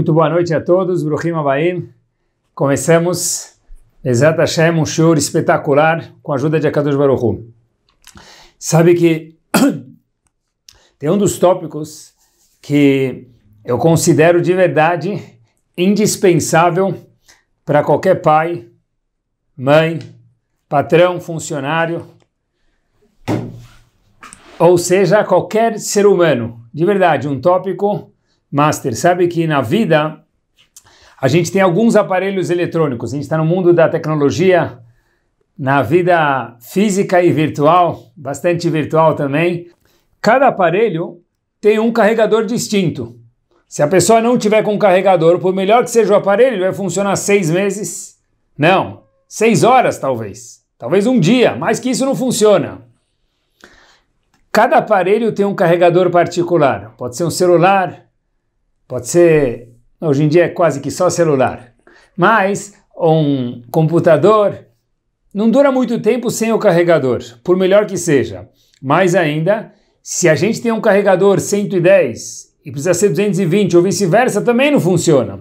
Muito boa noite a todos, Bruhim Abaim. Começamos, Exata Hashem, um show espetacular com a ajuda de Akadosh Baruchu. Sabe que tem um dos tópicos que eu considero de verdade indispensável para qualquer pai, mãe, patrão, funcionário, ou seja, qualquer ser humano. De verdade, um tópico Master, sabe que na vida a gente tem alguns aparelhos eletrônicos, a gente está no mundo da tecnologia, na vida física e virtual, bastante virtual também. Cada aparelho tem um carregador distinto. Se a pessoa não tiver com um carregador, por melhor que seja o aparelho, vai funcionar seis meses? Não, seis horas talvez. Talvez um dia, mais que isso não funciona. Cada aparelho tem um carregador particular. Pode ser um celular, pode ser, hoje em dia é quase que só celular, mas um computador não dura muito tempo sem o carregador, por melhor que seja. Mais ainda, se a gente tem um carregador 110 e precisa ser 220 ou vice-versa, também não funciona.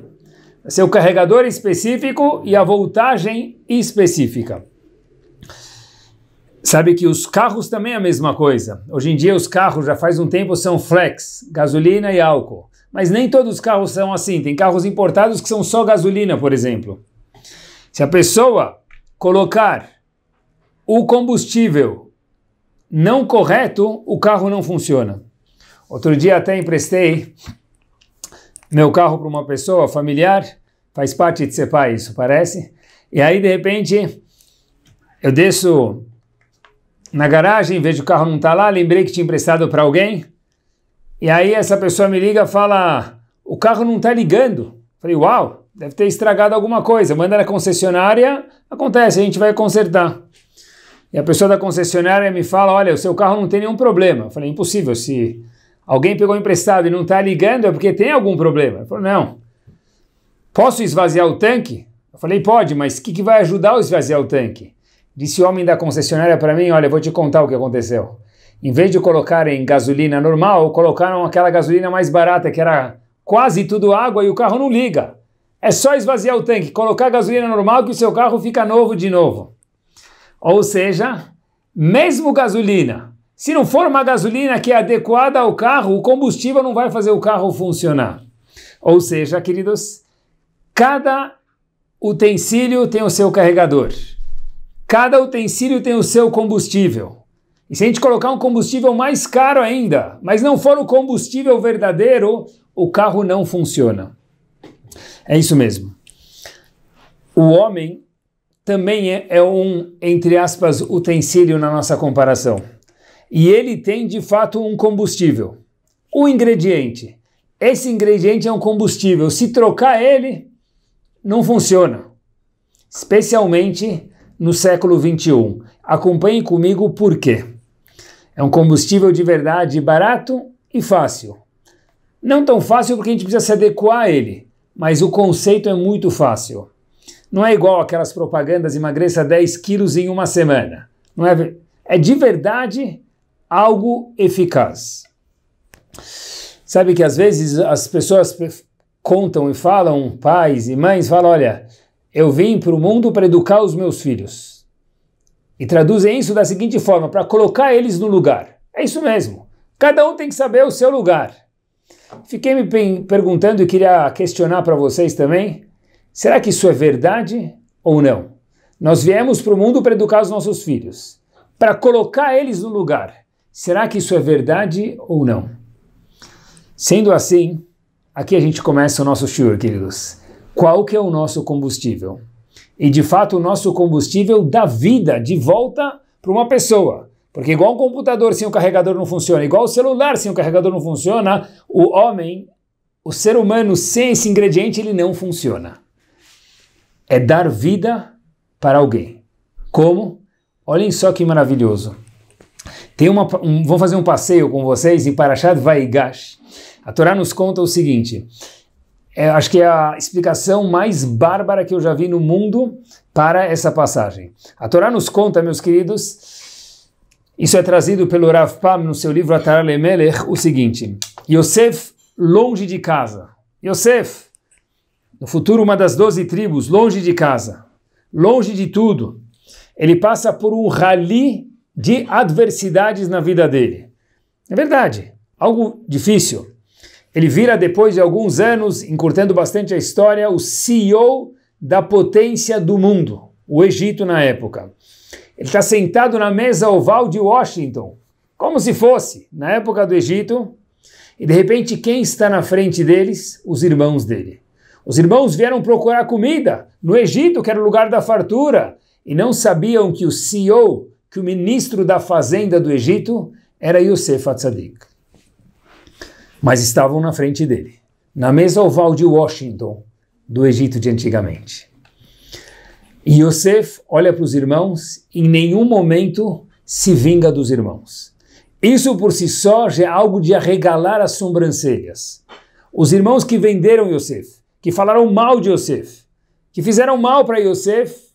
Seu carregador específico e a voltagem específica. Sabe que os carros também é a mesma coisa. Hoje em dia os carros já faz um tempo são flex, gasolina e álcool. Mas nem todos os carros são assim. Tem carros importados que são só gasolina, por exemplo. Se a pessoa colocar o combustível não correto, o carro não funciona. Outro dia até emprestei meu carro para uma pessoa familiar, faz parte de pai, isso, parece. E aí, de repente, eu desço na garagem, vejo o carro não está lá, lembrei que tinha emprestado para alguém. E aí essa pessoa me liga e fala: o carro não está ligando. Falei: uau, deve ter estragado alguma coisa. Manda na concessionária, acontece, a gente vai consertar. E a pessoa da concessionária me fala: olha, o seu carro não tem nenhum problema. Eu falei: impossível, se alguém pegou emprestado e não está ligando é porque tem algum problema. Ele falou: não. Posso esvaziar o tanque? Eu falei: pode, mas o que, que vai ajudar a esvaziar o tanque? Disse o homem da concessionária para mim: olha, vou te contar o que aconteceu em vez de colocarem gasolina normal, colocaram aquela gasolina mais barata, que era quase tudo água e o carro não liga. É só esvaziar o tanque, colocar gasolina normal que o seu carro fica novo de novo. Ou seja, mesmo gasolina, se não for uma gasolina que é adequada ao carro, o combustível não vai fazer o carro funcionar. Ou seja, queridos, cada utensílio tem o seu carregador. Cada utensílio tem o seu combustível. E se a gente colocar um combustível mais caro ainda, mas não for o combustível verdadeiro, o carro não funciona. É isso mesmo. O homem também é, é um, entre aspas, utensílio na nossa comparação. E ele tem de fato um combustível, o um ingrediente. Esse ingrediente é um combustível. Se trocar ele, não funciona. Especialmente no século 21. Acompanhe comigo por quê. É um combustível de verdade barato e fácil. Não tão fácil porque a gente precisa se adequar a ele, mas o conceito é muito fácil. Não é igual aquelas propagandas emagreça 10 quilos em uma semana. Não é, é de verdade algo eficaz. Sabe que às vezes as pessoas contam e falam, pais e mães falam, olha, eu vim para o mundo para educar os meus filhos. E traduzem isso da seguinte forma, para colocar eles no lugar. É isso mesmo. Cada um tem que saber o seu lugar. Fiquei me perguntando e queria questionar para vocês também: será que isso é verdade ou não? Nós viemos para o mundo para educar os nossos filhos, para colocar eles no lugar. Será que isso é verdade ou não? Sendo assim, aqui a gente começa o nosso show, queridos. Qual que é o nosso combustível? e de fato o nosso combustível dá vida de volta para uma pessoa. Porque igual um computador sem o carregador não funciona, igual o celular sem o carregador não funciona, o homem, o ser humano sem esse ingrediente, ele não funciona. É dar vida para alguém. Como? Olhem só que maravilhoso. Tem uma, um, vou fazer um passeio com vocês em Parashat Vaigash. A Torá nos conta o seguinte: é, acho que é a explicação mais bárbara que eu já vi no mundo para essa passagem. A Torá nos conta, meus queridos, isso é trazido pelo Rav Pam no seu livro Atar Lemelech, o seguinte: Yosef longe de casa. Yosef, no futuro uma das doze tribos, longe de casa, longe de tudo. Ele passa por um rali de adversidades na vida dele. É verdade, algo difícil. Ele vira, depois de alguns anos, encurtando bastante a história, o CEO da potência do mundo, o Egito na época. Ele está sentado na mesa oval de Washington, como se fosse, na época do Egito, e de repente quem está na frente deles? Os irmãos dele. Os irmãos vieram procurar comida no Egito, que era o lugar da fartura, e não sabiam que o CEO, que o ministro da fazenda do Egito, era Yosef Atzadik mas estavam na frente dele, na mesa oval de Washington, do Egito de antigamente. E Yosef olha para os irmãos e em nenhum momento se vinga dos irmãos. Isso por si só já é algo de arregalar as sobrancelhas. Os irmãos que venderam Yosef, que falaram mal de Yosef, que fizeram mal para Yosef,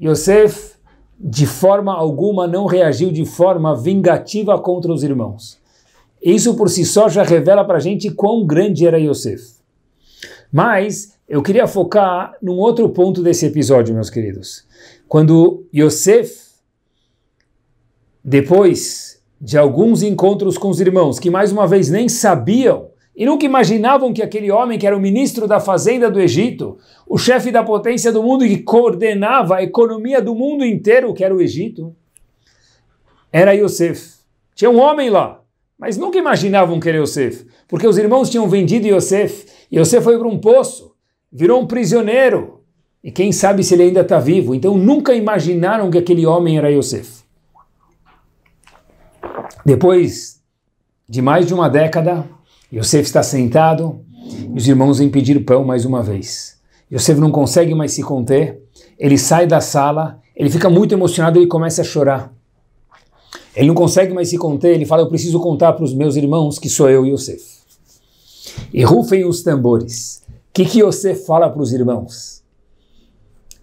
Yosef de forma alguma não reagiu de forma vingativa contra os irmãos. Isso por si só já revela para a gente quão grande era Yosef. Mas eu queria focar num outro ponto desse episódio, meus queridos. Quando Yosef, depois de alguns encontros com os irmãos, que mais uma vez nem sabiam e nunca imaginavam que aquele homem que era o ministro da fazenda do Egito, o chefe da potência do mundo que coordenava a economia do mundo inteiro, que era o Egito, era Yosef. Tinha um homem lá, mas nunca imaginavam querer Yosef, porque os irmãos tinham vendido Yosef. Yosef foi para um poço, virou um prisioneiro. E quem sabe se ele ainda está vivo. Então nunca imaginaram que aquele homem era Yosef. Depois de mais de uma década, Yosef está sentado e os irmãos vêm pedir pão mais uma vez. Yosef não consegue mais se conter, ele sai da sala, ele fica muito emocionado e começa a chorar. Ele não consegue mais se conter, ele fala: Eu preciso contar para os meus irmãos que sou eu e Yosef. E rufem os tambores. O que, que Yosef fala para os irmãos?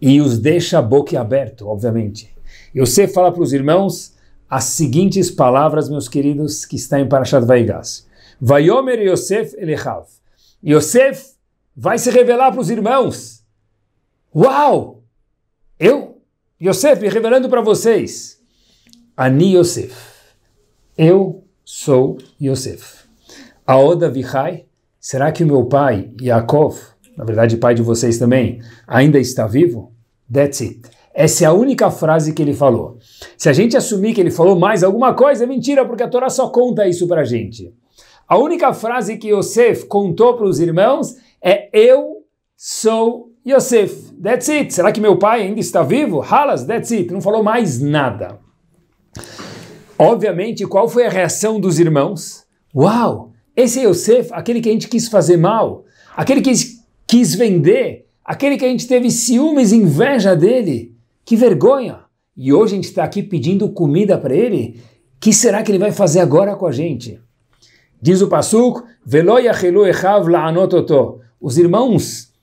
E os deixa boquiaberto, obviamente. Yosef fala para os irmãos as seguintes palavras, meus queridos, que está em Parashat Vaigas. Vaiomer Yosef Elechav. Yosef vai se revelar para os irmãos. Uau! Eu, Yosef, me revelando para vocês. Ani Yosef. Eu sou Yosef. Aoda Vihai. Será que o meu pai, Yaakov, na verdade pai de vocês também, ainda está vivo? That's it. Essa é a única frase que ele falou. Se a gente assumir que ele falou mais alguma coisa, é mentira, porque a Torá só conta isso a gente. A única frase que Yosef contou para os irmãos é Eu sou Yosef. That's it. Será que meu pai ainda está vivo? Halas, that's it. Não falou mais nada. Obviamente, qual foi a reação dos irmãos? Uau! Esse é Yosef, aquele que a gente quis fazer mal, aquele que quis vender, aquele que a gente teve ciúmes e inveja dele. Que vergonha! E hoje a gente está aqui pedindo comida para ele. que será que ele vai fazer agora com a gente? Diz o Pasuk, os irmãos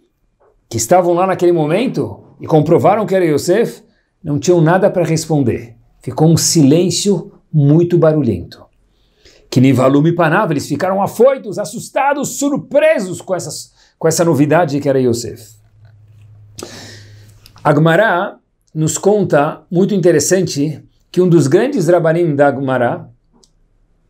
que estavam lá naquele momento e comprovaram que era Yosef, não tinham nada para responder. Ficou um silêncio muito barulhento. Que nem Nivalume Panav, eles ficaram afoitos, assustados, surpresos com, essas, com essa novidade que era Yosef. Agmará nos conta, muito interessante, que um dos grandes rabanim da Agmará,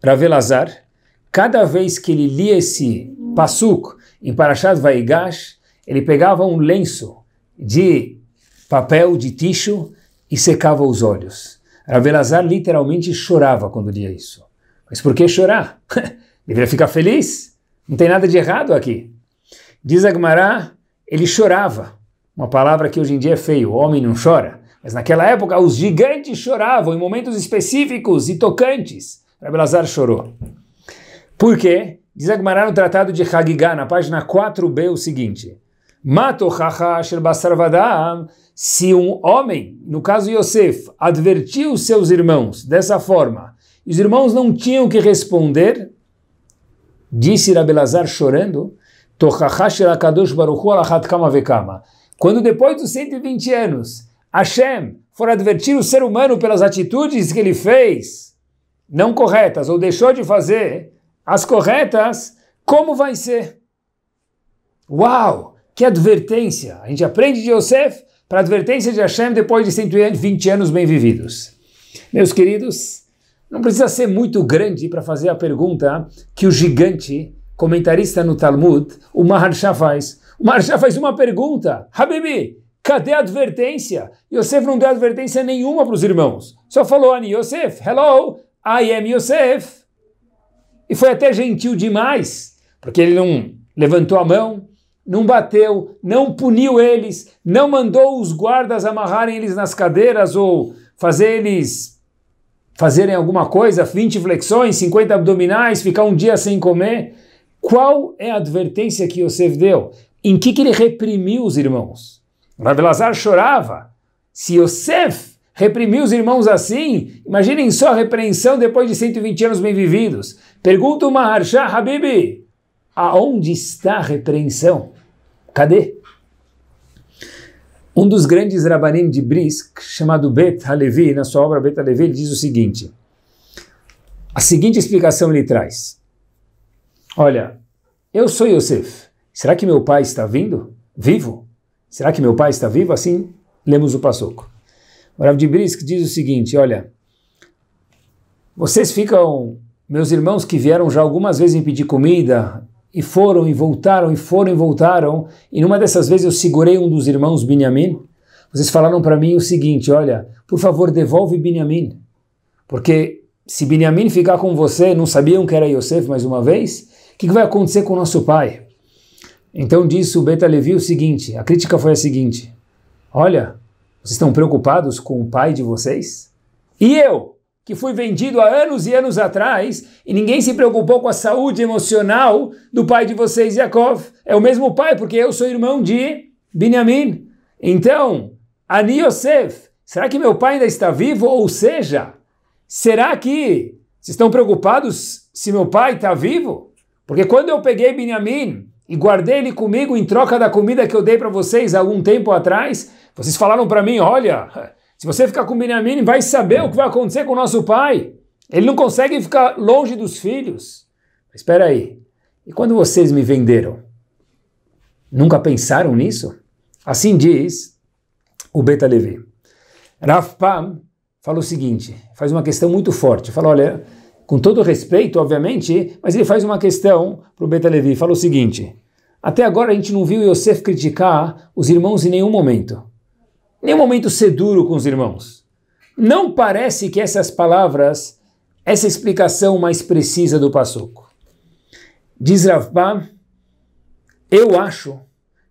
Ravelazar, cada vez que ele lia esse pasuk em Parashat Vaigash, ele pegava um lenço de papel de tixo e secava os olhos. Ravelazar literalmente chorava quando lia isso. Mas por que chorar? Deveria ficar feliz? Não tem nada de errado aqui. Diz Agmará, ele chorava. Uma palavra que hoje em dia é feio, o homem não chora. Mas naquela época os gigantes choravam em momentos específicos e tocantes. Rabelazar chorou. Por quê? Diz Agmará no Tratado de Hagigah, na página 4b, o seguinte... Mato Basarvadam, se um homem, no caso Yosef, advertiu seus irmãos dessa forma, e os irmãos não tinham que responder, disse Rabelazar chorando, quando depois dos 120 anos, Hashem for advertir o ser humano pelas atitudes que ele fez, não corretas, ou deixou de fazer, as corretas, como vai ser? Uau! Que advertência! A gente aprende de Yosef para a advertência de Hashem depois de 120 anos bem vividos. Meus queridos, não precisa ser muito grande para fazer a pergunta que o gigante comentarista no Talmud, o Maharsha faz. O Maharsha faz uma pergunta. Habibi, cadê a advertência? Yosef não deu advertência nenhuma para os irmãos. Só falou, a Yosef, hello, I am Yosef. E foi até gentil demais, porque ele não levantou a mão, não bateu, não puniu eles, não mandou os guardas amarrarem eles nas cadeiras ou fazer eles fazerem alguma coisa, 20 flexões, 50 abdominais, ficar um dia sem comer. Qual é a advertência que Yosef deu? Em que, que ele reprimiu os irmãos? Rabelazar chorava. Se Yosef reprimiu os irmãos assim, imaginem só a repreensão depois de 120 anos bem-vividos. Pergunta o Maharsha Habibi, aonde está a repreensão? Cadê? Um dos grandes Rabanim de Brisk, chamado Bet Halevi, na sua obra Bet Halevi, ele diz o seguinte. A seguinte explicação ele traz. Olha, eu sou Yosef. Será que meu pai está vindo? Vivo? Será que meu pai está vivo? Assim lemos o Passoco. O Rav de Brisk diz o seguinte, olha, vocês ficam, meus irmãos que vieram já algumas vezes me pedir comida, e foram e voltaram e foram e voltaram. E numa dessas vezes eu segurei um dos irmãos Binyamin. Vocês falaram para mim o seguinte: olha, por favor, devolve Binyamin. Porque se Binyamin ficar com você, não sabiam que era Yosef mais uma vez, o que, que, vai acontecer com nosso pai? Então disse o Beta Levi o seguinte: a crítica foi a seguinte: olha, vocês estão preocupados com o pai de vocês? E eu? que foi vendido há anos e anos atrás, e ninguém se preocupou com a saúde emocional do pai de vocês, Yaakov. É o mesmo pai, porque eu sou irmão de Benjamim. Então, Ani Yosef, será que meu pai ainda está vivo? Ou seja, será que vocês estão preocupados se meu pai está vivo? Porque quando eu peguei Benjamim e guardei ele comigo em troca da comida que eu dei para vocês algum tempo atrás, vocês falaram para mim, olha... Se você ficar com Benjamim, vai saber o que vai acontecer com o nosso pai. Ele não consegue ficar longe dos filhos. Mas espera aí. E quando vocês me venderam? Nunca pensaram nisso? Assim diz o Beta Levi. Raf Pam fala o seguinte, faz uma questão muito forte. Fala, olha, com todo respeito, obviamente, mas ele faz uma questão para o Beta Levi. Fala o seguinte, até agora a gente não viu Yosef criticar os irmãos em nenhum momento nenhum momento ser duro com os irmãos. Não parece que essas palavras, essa explicação mais precisa do Passuco. Diz Ravbá, eu acho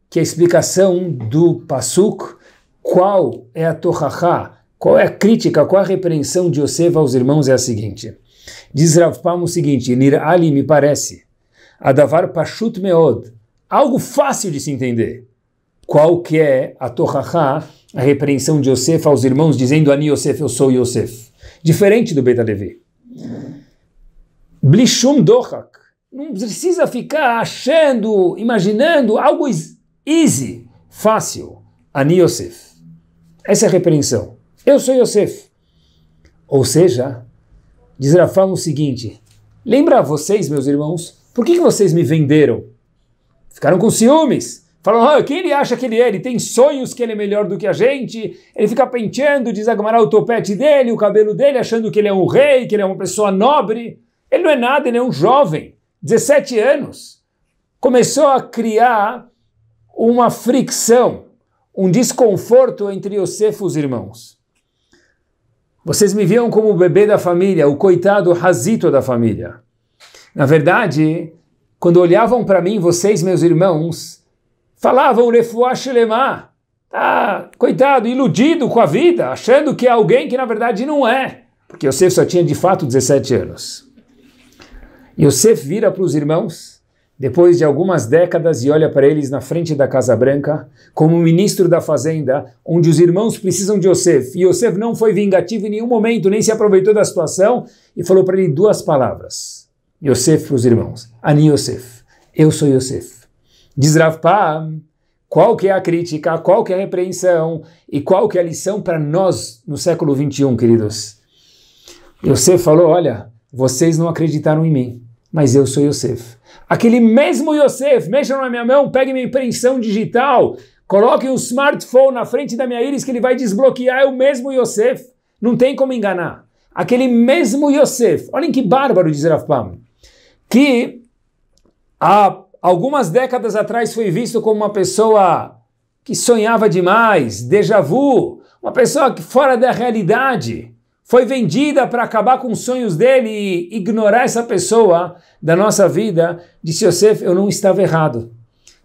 que a explicação do Passuco, qual é a Torahá, qual é a crítica, qual é a repreensão de Yosef aos irmãos é a seguinte. Diz Rav o seguinte, Nir Ali me parece, Adavar Pashut Meod, algo fácil de se entender qual que é a Torahá, a repreensão de Yosef aos irmãos, dizendo Ani Yosef, eu sou Yosef. Diferente do Beta Levi. Blishum Dohak. Não precisa ficar achando, imaginando algo easy, fácil. Ani Yosef. Essa é a repreensão. Eu sou Yosef. Ou seja, diz Rafael o seguinte: Lembra vocês, meus irmãos, por que, que vocês me venderam? Ficaram com ciúmes. Falam, oh, quem ele acha que ele é? Ele tem sonhos que ele é melhor do que a gente. Ele fica penteando, desagmará o topete dele, o cabelo dele, achando que ele é um rei, que ele é uma pessoa nobre. Ele não é nada, ele é um jovem, 17 anos. Começou a criar uma fricção, um desconforto entre Yosef e os irmãos. Vocês me viam como o bebê da família, o coitado rasito da família. Na verdade, quando olhavam para mim, vocês, meus irmãos, falavam refuah shelemah, tá, coitado, iludido com a vida, achando que é alguém que na verdade não é, porque Yosef só tinha de fato 17 anos. Yosef vira para os irmãos, depois de algumas décadas, e olha para eles na frente da Casa Branca, como ministro da Fazenda, onde os irmãos precisam de Yosef. E Yosef não foi vingativo em nenhum momento, nem se aproveitou da situação, e falou para ele duas palavras. Yosef para os irmãos, Ani Yosef, eu sou Yosef Diz Rav qual que é a crítica, qual que é a repreensão e qual que é a lição para nós no século 21, queridos? Yosef falou, olha, vocês não acreditaram em mim, mas eu sou Yosef. Aquele mesmo Yosef, mexam na minha mão, peguem minha impressão digital, coloquem o um smartphone na frente da minha íris que ele vai desbloquear, é o mesmo Yosef. Não tem como enganar. Aquele mesmo Yosef, olhem que bárbaro, diz Rav que a algumas décadas atrás foi visto como uma pessoa que sonhava demais, déjà vu, uma pessoa que fora da realidade foi vendida para acabar com os sonhos dele e ignorar essa pessoa da nossa vida, disse Yosef, eu não estava errado.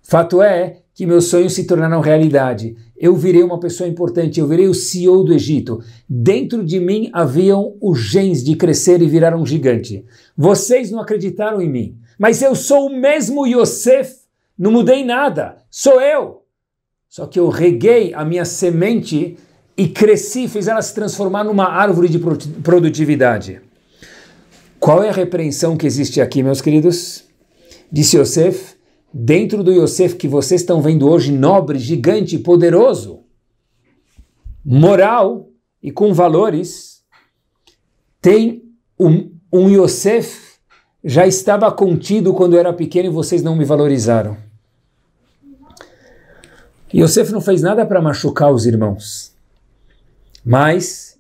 Fato é que meus sonhos se tornaram realidade. Eu virei uma pessoa importante, eu virei o CEO do Egito. Dentro de mim haviam os genes de crescer e virar um gigante. Vocês não acreditaram em mim mas eu sou o mesmo Yosef, não mudei nada, sou eu. Só que eu reguei a minha semente e cresci, fiz ela se transformar numa árvore de produtividade. Qual é a repreensão que existe aqui, meus queridos? Disse Yosef, dentro do Yosef que vocês estão vendo hoje, nobre, gigante, poderoso, moral e com valores, tem um, um Yosef já estava contido quando eu era pequeno e vocês não me valorizaram. Yosef não fez nada para machucar os irmãos, mas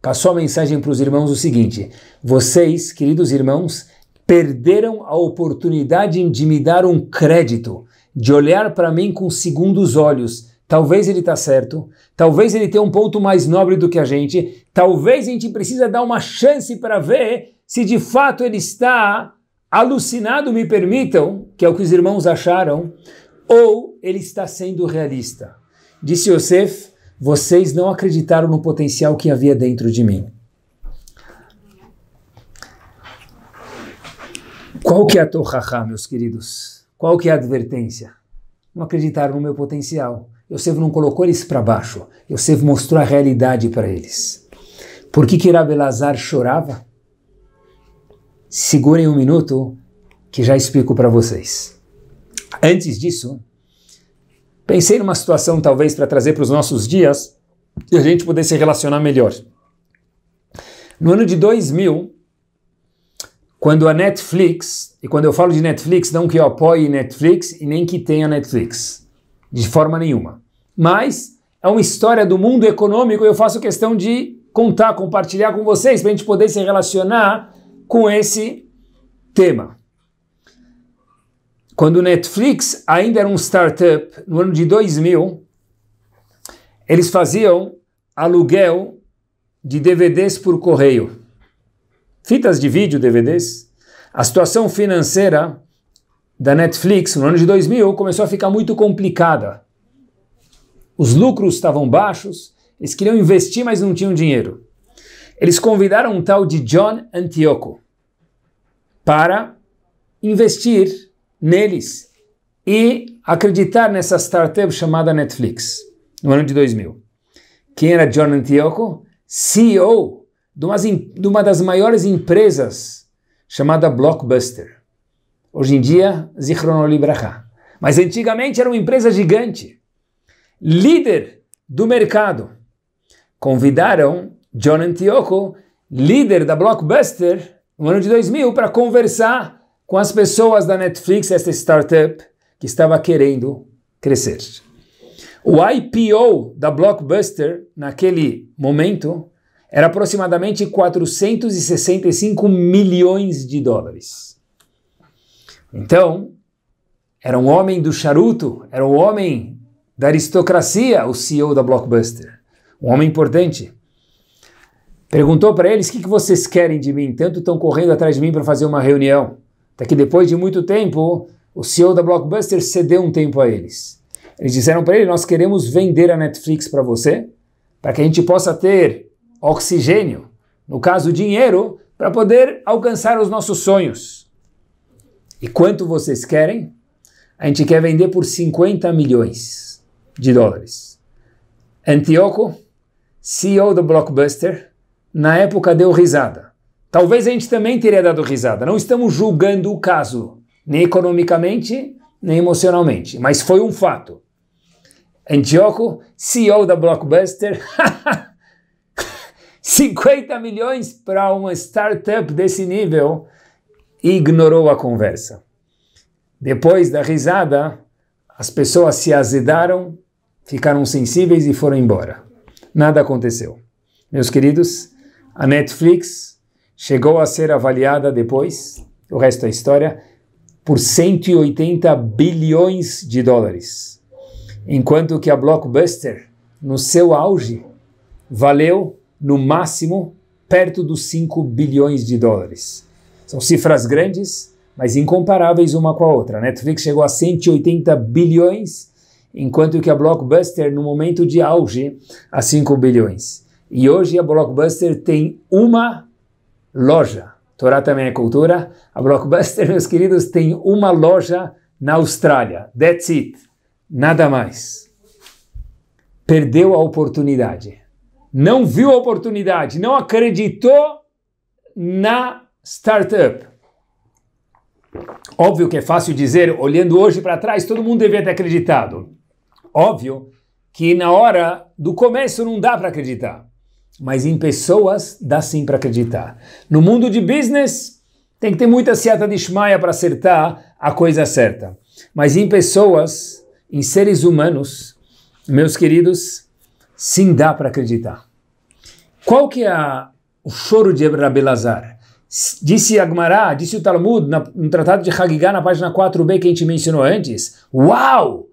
passou a mensagem para os irmãos o seguinte: vocês, queridos irmãos, perderam a oportunidade de me dar um crédito, de olhar para mim com segundos olhos. Talvez ele está certo, talvez ele tenha um ponto mais nobre do que a gente, talvez a gente precisa dar uma chance para ver se de fato ele está alucinado, me permitam, que é o que os irmãos acharam, ou ele está sendo realista. Disse Yosef, vocês não acreditaram no potencial que havia dentro de mim. Qual que é a torraha, meus queridos? Qual que é a advertência? Não acreditaram no meu potencial. Yosef não colocou eles para baixo. Yosef mostrou a realidade para eles. Por que que Rabelazar chorava? segurem um minuto que já explico para vocês. Antes disso, pensei numa situação talvez para trazer para os nossos dias e a gente poder se relacionar melhor. No ano de 2000, quando a Netflix, e quando eu falo de Netflix, não que eu apoie Netflix e nem que tenha Netflix, de forma nenhuma. Mas é uma história do mundo econômico e eu faço questão de contar, compartilhar com vocês para a gente poder se relacionar com esse tema. Quando o Netflix ainda era um startup, no ano de 2000, eles faziam aluguel de DVDs por correio. Fitas de vídeo, DVDs. A situação financeira da Netflix no ano de 2000 começou a ficar muito complicada. Os lucros estavam baixos, eles queriam investir, mas não tinham dinheiro. Eles convidaram um tal de John Antioco para investir neles e acreditar nessa startup chamada Netflix, no ano de 2000. Quem era John Antioco? CEO de uma das maiores empresas chamada Blockbuster. Hoje em dia, Zichron Mas antigamente era uma empresa gigante, líder do mercado. Convidaram John Antioco, líder da Blockbuster, no ano de 2000, para conversar com as pessoas da Netflix, esta startup que estava querendo crescer. O IPO da Blockbuster, naquele momento, era aproximadamente 465 milhões de dólares. Então, era um homem do charuto, era um homem da aristocracia, o CEO da Blockbuster. Um homem importante. Perguntou para eles: O que, que vocês querem de mim? Tanto estão correndo atrás de mim para fazer uma reunião. Até que depois de muito tempo, o CEO da Blockbuster cedeu um tempo a eles. Eles disseram para ele: Nós queremos vender a Netflix para você, para que a gente possa ter oxigênio, no caso, dinheiro, para poder alcançar os nossos sonhos. E quanto vocês querem? A gente quer vender por 50 milhões de dólares. Antioco, CEO da Blockbuster, na época deu risada. Talvez a gente também teria dado risada. Não estamos julgando o caso, nem economicamente, nem emocionalmente, mas foi um fato. Antioco, CEO da Blockbuster, 50 milhões para uma startup desse nível, ignorou a conversa. Depois da risada, as pessoas se azedaram, ficaram sensíveis e foram embora. Nada aconteceu. Meus queridos, a Netflix chegou a ser avaliada depois, o resto é história, por 180 bilhões de dólares. Enquanto que a Blockbuster, no seu auge, valeu, no máximo, perto dos 5 bilhões de dólares. São cifras grandes, mas incomparáveis uma com a outra. A Netflix chegou a 180 bilhões, enquanto que a Blockbuster, no momento de auge, a 5 bilhões. E hoje a Blockbuster tem uma loja. Torá também é cultura. A Blockbuster, meus queridos, tem uma loja na Austrália. That's it. Nada mais. Perdeu a oportunidade. Não viu a oportunidade. Não acreditou na startup. Óbvio que é fácil dizer, olhando hoje para trás, todo mundo devia ter acreditado. Óbvio que na hora do começo não dá para acreditar mas em pessoas dá sim para acreditar. No mundo de business, tem que ter muita seata de Shmaia para acertar a coisa certa. Mas em pessoas, em seres humanos, meus queridos, sim dá para acreditar. Qual que é a, o choro de Rabelazar? Disse Agmará, disse o Talmud, na, no Tratado de Hagigah, na página 4b que a gente mencionou antes, uau!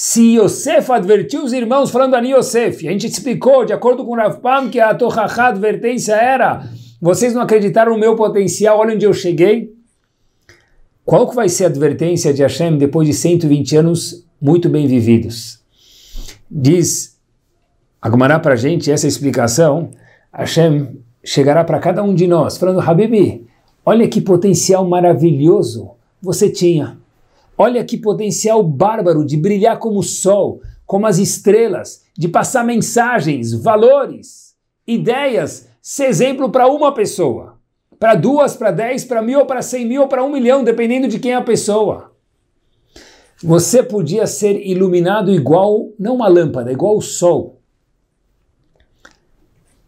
se Yosef advertiu os irmãos falando a Yosef, a gente explicou, de acordo com Rav Pam, que a Torahá advertência era vocês não acreditaram no meu potencial, olha onde eu cheguei. Qual que vai ser a advertência de Hashem depois de 120 anos muito bem vividos? Diz Agumará para a gente essa explicação, Hashem chegará para cada um de nós, falando, Habibi, olha que potencial maravilhoso você tinha. Olha que potencial bárbaro de brilhar como o sol, como as estrelas, de passar mensagens, valores, ideias, ser exemplo para uma pessoa, para duas, para dez, para mil, para cem mil, para um milhão, dependendo de quem é a pessoa. Você podia ser iluminado igual, não uma lâmpada, igual o sol.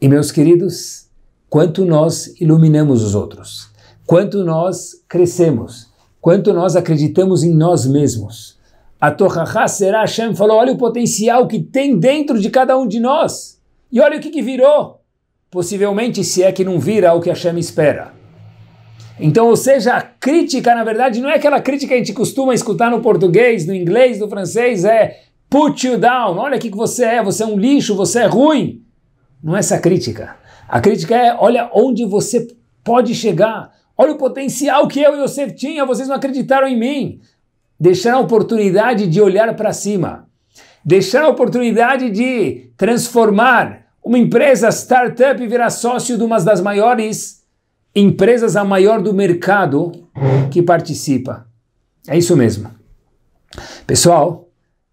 E meus queridos, quanto nós iluminamos os outros, quanto nós crescemos quanto nós acreditamos em nós mesmos. A Torahá será Hashem falou: olha o potencial que tem dentro de cada um de nós. E olha o que, que virou. Possivelmente, se é que não vira o que Hashem espera. Então, ou seja, a crítica, na verdade, não é aquela crítica que a gente costuma escutar no português, no inglês, no francês, é put you down, olha o que você é, você é um lixo, você é ruim. Não é essa crítica. A crítica é, olha onde você pode chegar, Olha o potencial que eu e você tinha, vocês não acreditaram em mim. Deixar a oportunidade de olhar para cima. Deixar a oportunidade de transformar uma empresa startup e virar sócio de uma das maiores empresas, a maior do mercado que participa. É isso mesmo. Pessoal,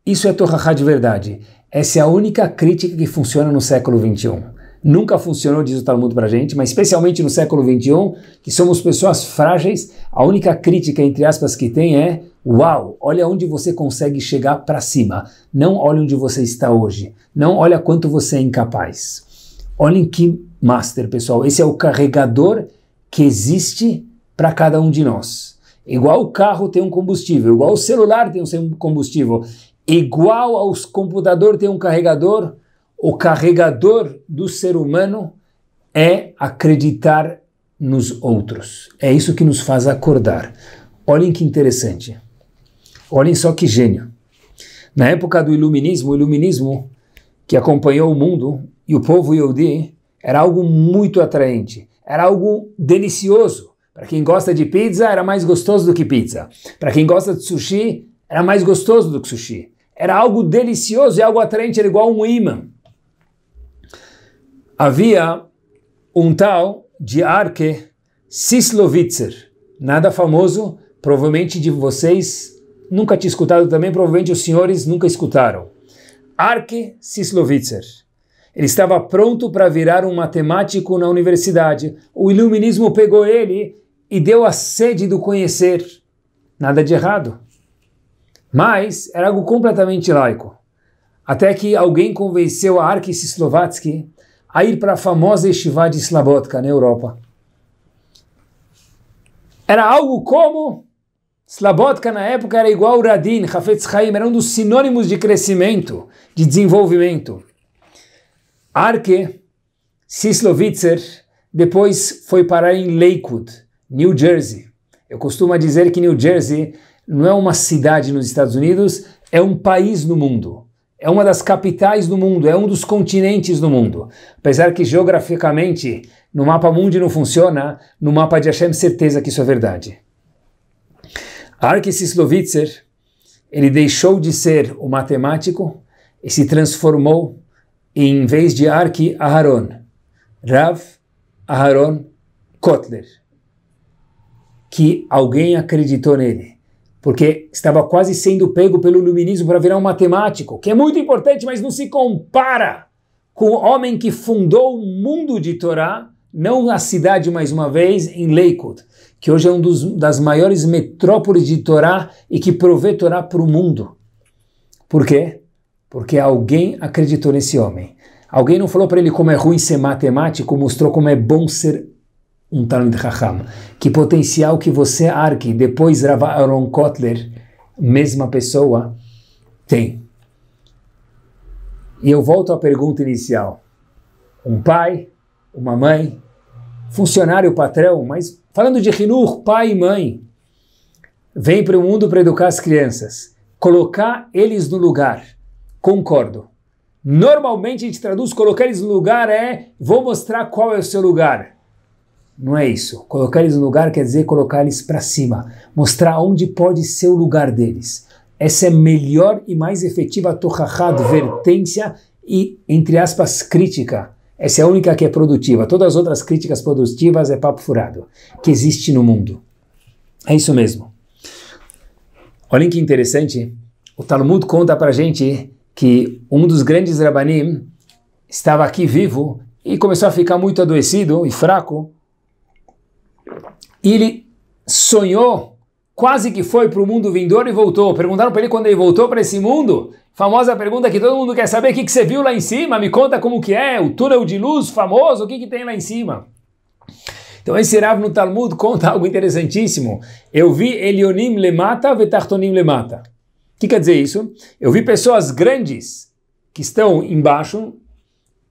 isso é Torahá de verdade. Essa é a única crítica que funciona no século XXI nunca funcionou, diz o Talmud para a gente, mas especialmente no século XXI, que somos pessoas frágeis, a única crítica, entre aspas, que tem é Uau, olha onde você consegue chegar para cima. Não olha onde você está hoje. Não olha quanto você é incapaz. Olhem que master, pessoal. Esse é o carregador que existe para cada um de nós. Igual o carro tem um combustível, igual o celular tem um combustível, igual aos computador tem um carregador, o carregador do ser humano é acreditar nos outros. É isso que nos faz acordar. Olhem que interessante. Olhem só que gênio. Na época do iluminismo, o iluminismo que acompanhou o mundo e o povo Yodi era algo muito atraente, era algo delicioso. Para quem gosta de pizza, era mais gostoso do que pizza. Para quem gosta de sushi, era mais gostoso do que sushi. Era algo delicioso e algo atraente, era igual um imã havia um tal de Arke Sislovitzer, nada famoso, provavelmente de vocês nunca tinha escutado também, provavelmente os senhores nunca escutaram. Arke Sislovitzer. Ele estava pronto para virar um matemático na universidade. O iluminismo pegou ele e deu a sede do conhecer. Nada de errado. Mas era algo completamente laico. Até que alguém convenceu a Arke Sislovatsky a ir para a famosa Yeshiva de Slabotka, na Europa. Era algo como Slabotka na época era igual Radin, Hafetz Chaim, era um dos sinônimos de crescimento, de desenvolvimento. Arke Sislovitzer depois foi parar em Lakewood, New Jersey. Eu costumo dizer que New Jersey não é uma cidade nos Estados Unidos, é um país no mundo é uma das capitais do mundo, é um dos continentes do mundo. Apesar que geograficamente no mapa mundi não funciona, no mapa de Hashem certeza que isso é verdade. Arkisislovitzer, ele deixou de ser o matemático e se transformou em, em vez de Arki Aharon, Rav Aharon Kotler, que alguém acreditou nele porque estava quase sendo pego pelo iluminismo para virar um matemático, que é muito importante, mas não se compara com o homem que fundou o mundo de Torá, não a cidade mais uma vez, em Lakewood, que hoje é um dos, das maiores metrópoles de Torá e que provê Torá para o mundo. Por quê? Porque alguém acreditou nesse homem. Alguém não falou para ele como é ruim ser matemático, mostrou como é bom ser um Talmud Raham. Que potencial que você, Arki, depois Rav Aaron Kotler, mesma pessoa, tem. E eu volto à pergunta inicial. Um pai, uma mãe, funcionário, patrão, mas falando de Hinur, pai e mãe, vem para o mundo para educar as crianças, colocar eles no lugar. Concordo. Normalmente a gente traduz colocar eles no lugar é vou mostrar qual é o seu lugar. Não é isso. Colocar eles no lugar quer dizer colocar eles para cima, mostrar onde pode ser o lugar deles. Essa é melhor e mais efetiva torrahá, advertência e, entre aspas, crítica. Essa é a única que é produtiva. Todas as outras críticas produtivas é papo furado, que existe no mundo. É isso mesmo. Olhem que interessante. O Talmud conta para gente que um dos grandes Rabanim estava aqui vivo e começou a ficar muito adoecido e fraco e ele sonhou, quase que foi para o mundo vindouro e voltou. Perguntaram para ele quando ele voltou para esse mundo. Famosa pergunta que todo mundo quer saber: o que, que você viu lá em cima? Me conta como que é, o túnel de luz famoso, o que, que tem lá em cima? Então esse Rav no Talmud conta algo interessantíssimo. Eu vi Elionim Lemata, Vetartonim Lemata. O que quer dizer isso? Eu vi pessoas grandes que estão embaixo,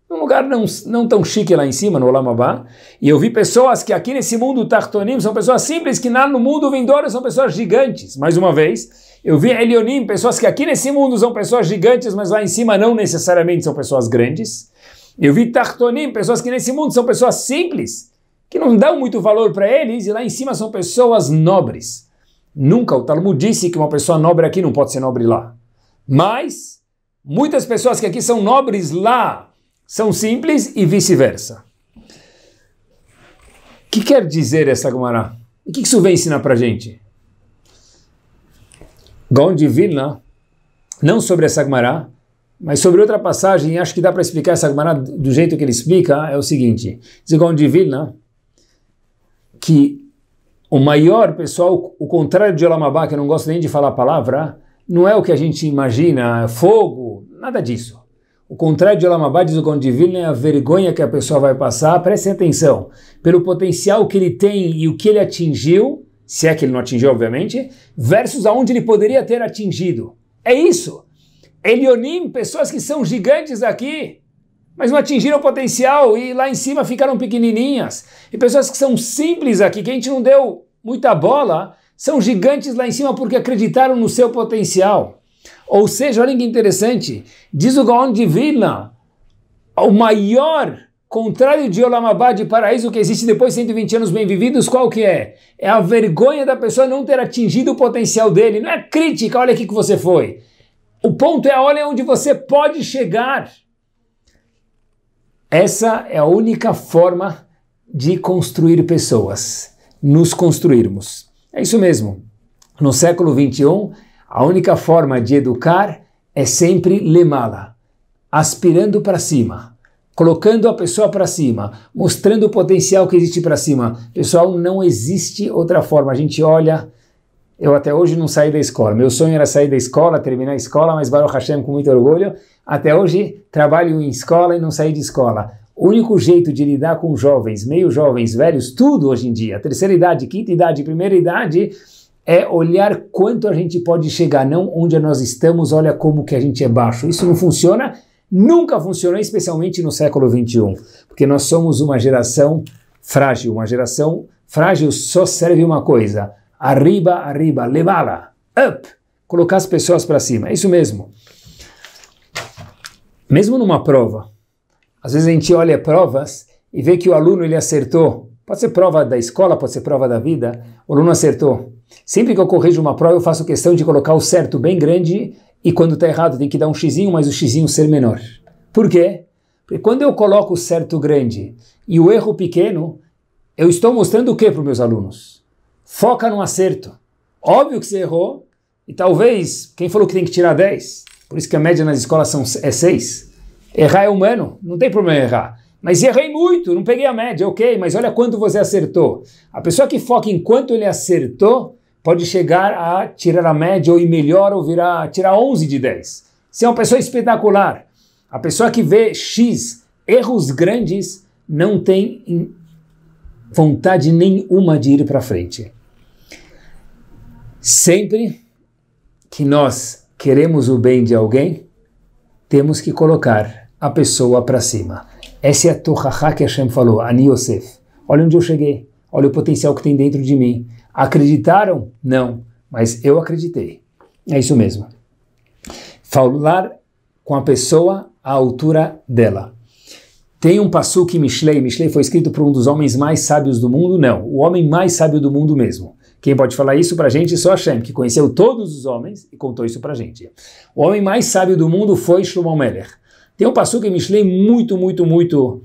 num lugar não, não tão chique lá em cima, no Olamabá, e eu vi pessoas que aqui nesse mundo Tartonim são pessoas simples, que lá no mundo vindouro são pessoas gigantes. Mais uma vez, eu vi Elionim, pessoas que aqui nesse mundo são pessoas gigantes, mas lá em cima não necessariamente são pessoas grandes. Eu vi Tartonim, pessoas que nesse mundo são pessoas simples, que não dão muito valor para eles, e lá em cima são pessoas nobres. Nunca o Talmud disse que uma pessoa nobre aqui não pode ser nobre lá. Mas, muitas pessoas que aqui são nobres lá, são simples e vice-versa. O que quer dizer essa gomara? O que isso vem ensinar para gente? Gaon Vilna, não sobre essa gomara, mas sobre outra passagem, acho que dá para explicar essa gomara do jeito que ele explica, é o seguinte. Diz Gaon Vilna que o maior, pessoal, o contrário de Olamabá, que eu não gosto nem de falar a palavra, não é o que a gente imagina, fogo, nada disso. O contrário de Olamabá diz o Gondivino é a vergonha que a pessoa vai passar. Prestem atenção. Pelo potencial que ele tem e o que ele atingiu, se é que ele não atingiu, obviamente, versus aonde ele poderia ter atingido. É isso. Elionim, pessoas que são gigantes aqui, mas não atingiram o potencial e lá em cima ficaram pequenininhas. E pessoas que são simples aqui, que a gente não deu muita bola, são gigantes lá em cima porque acreditaram no seu potencial. Ou seja, olha que interessante, diz o Gaon de Vilna, o maior contrário de Olamabá, de paraíso que existe depois de 120 anos bem-vividos, qual que é? É a vergonha da pessoa não ter atingido o potencial dele, não é crítica, olha aqui que você foi. O ponto é, olha onde você pode chegar. Essa é a única forma de construir pessoas, nos construirmos. É isso mesmo. No século 21, a única forma de educar é sempre lemá-la, aspirando para cima, colocando a pessoa para cima, mostrando o potencial que existe para cima. Pessoal, não existe outra forma. A gente olha. Eu até hoje não saí da escola. Meu sonho era sair da escola, terminar a escola, mas Baruch Hashem com muito orgulho. Até hoje trabalho em escola e não saí de escola. O único jeito de lidar com jovens, meio jovens, velhos, tudo hoje em dia, terceira idade, quinta idade, primeira idade, é olhar quanto a gente pode chegar, não onde nós estamos, olha como que a gente é baixo. Isso não funciona, nunca funcionou, especialmente no século XXI, porque nós somos uma geração frágil, uma geração frágil só serve uma coisa, arriba, arriba, levá-la, up, colocar as pessoas para cima, é isso mesmo. Mesmo numa prova, às vezes a gente olha provas e vê que o aluno ele acertou, pode ser prova da escola, pode ser prova da vida, o aluno acertou Sempre que eu corrijo uma prova, eu faço questão de colocar o certo bem grande e quando está errado tem que dar um xizinho, mas o xizinho ser menor. Por quê? Porque quando eu coloco o certo grande e o erro pequeno, eu estou mostrando o que para os meus alunos? Foca no acerto. Óbvio que você errou, e talvez, quem falou que tem que tirar 10? Por isso que a média nas escolas são, é 6. Errar é humano, não tem problema errar mas errei muito, não peguei a média, ok, mas olha quanto você acertou. A pessoa que foca em quanto ele acertou pode chegar a tirar a média ou ir melhor ou virar, tirar 11 de 10. Se é uma pessoa espetacular, a pessoa que vê X erros grandes não tem vontade nenhuma de ir para frente. Sempre que nós queremos o bem de alguém, temos que colocar a pessoa para cima. Essa é a Torahá que Hashem falou, Ani Yosef. Olha onde eu cheguei, olha o potencial que tem dentro de mim. Acreditaram? Não, mas eu acreditei. É isso mesmo. Falar com a pessoa à altura dela. Tem um Passuk Mishlei. Mishlei foi escrito por um dos homens mais sábios do mundo? Não, o homem mais sábio do mundo mesmo. Quem pode falar isso pra gente é só Hashem, que conheceu todos os homens e contou isso pra gente. O homem mais sábio do mundo foi Shlomo Meller. Tem um que me Mishlei muito, muito, muito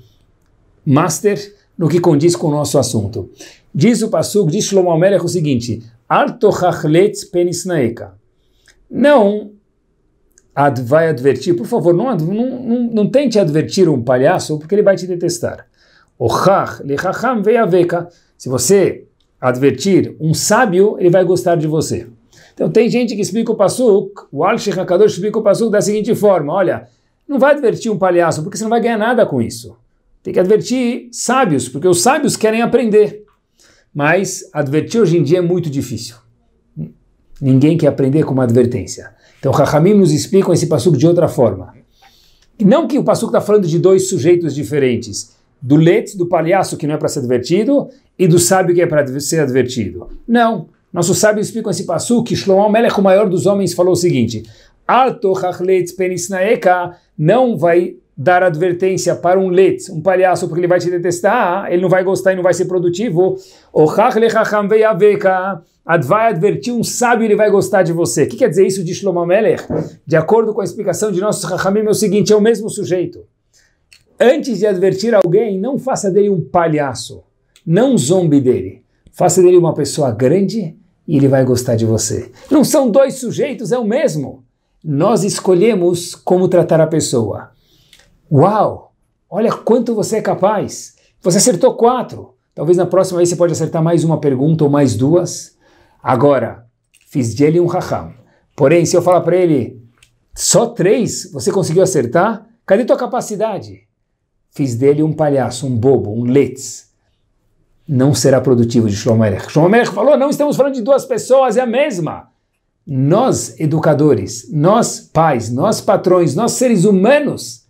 master no que condiz com o nosso assunto. Diz o Passuca, diz Shlomo Amelech o seguinte, Arto penis naeka. Não ad, vai advertir, por favor, não, não, não, não tente advertir um palhaço, porque ele vai te detestar. O chach, le Se você advertir um sábio, ele vai gostar de você. Então tem gente que explica o Passuk, o al explica o Passuk da seguinte forma, olha, não vai advertir um palhaço, porque você não vai ganhar nada com isso. Tem que advertir sábios, porque os sábios querem aprender. Mas advertir hoje em dia é muito difícil. Ninguém quer aprender com uma advertência. Então, Rahamim nos explica esse passuco de outra forma. Não que o passuco está falando de dois sujeitos diferentes. Do leite, do palhaço, que não é para ser advertido, e do sábio, que é para ser advertido. Não. Nossos sábios explicam esse passuco que Shlomo Melech, o maior dos homens, falou o seguinte. Arto Hachletz Penisnaeka não vai dar advertência para um letz, um palhaço, porque ele vai te detestar, ele não vai gostar e não vai ser produtivo. O Hachle Hacham Veiaveka vai advertir um sábio ele vai gostar de você. O que quer dizer isso de Shlomo Melech? De acordo com a explicação de nosso Hachamim, é o seguinte, é o mesmo sujeito. Antes de advertir alguém, não faça dele um palhaço, não zombe dele. Faça dele uma pessoa grande e ele vai gostar de você. Não são dois sujeitos, é o mesmo nós escolhemos como tratar a pessoa. Uau! Olha quanto você é capaz! Você acertou quatro! Talvez na próxima vez você pode acertar mais uma pergunta ou mais duas. Agora, fiz de ele um raham. Porém, se eu falar para ele, só três você conseguiu acertar, cadê tua capacidade? Fiz dele um palhaço, um bobo, um letz. Não será produtivo de Shlomo Melech. Shlomo falou, não estamos falando de duas pessoas, é a mesma nós educadores, nós pais, nós patrões, nós seres humanos,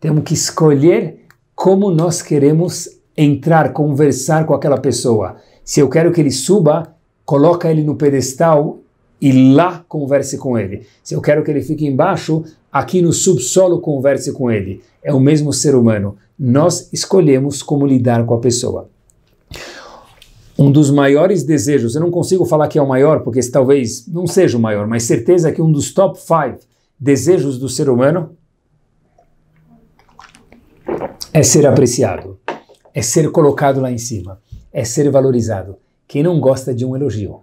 temos que escolher como nós queremos entrar, conversar com aquela pessoa. Se eu quero que ele suba, coloca ele no pedestal e lá converse com ele. Se eu quero que ele fique embaixo, aqui no subsolo converse com ele. É o mesmo ser humano. Nós escolhemos como lidar com a pessoa um dos maiores desejos, eu não consigo falar que é o maior, porque esse talvez não seja o maior, mas certeza que um dos top 5 desejos do ser humano é ser apreciado, é ser colocado lá em cima, é ser valorizado. Quem não gosta de um elogio?